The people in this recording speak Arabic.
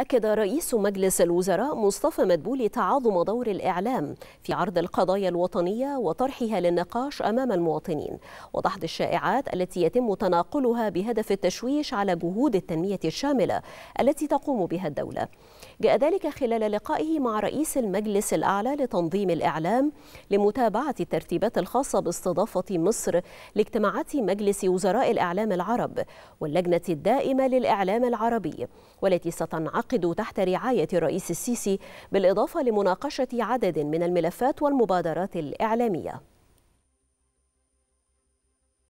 أكد رئيس مجلس الوزراء مصطفى مدبولي تعاظم دور الإعلام في عرض القضايا الوطنية وطرحها للنقاش أمام المواطنين وضحض الشائعات التي يتم تناقلها بهدف التشويش على جهود التنمية الشاملة التي تقوم بها الدولة جاء ذلك خلال لقائه مع رئيس المجلس الأعلى لتنظيم الإعلام لمتابعة الترتيبات الخاصة باستضافة مصر لاجتماعات مجلس وزراء الإعلام العرب واللجنة الدائمة للإعلام العربي والتي ستنعقد تعقد تحت رعاية الرئيس السيسي بالإضافة لمناقشة عدد من الملفات والمبادرات الإعلامية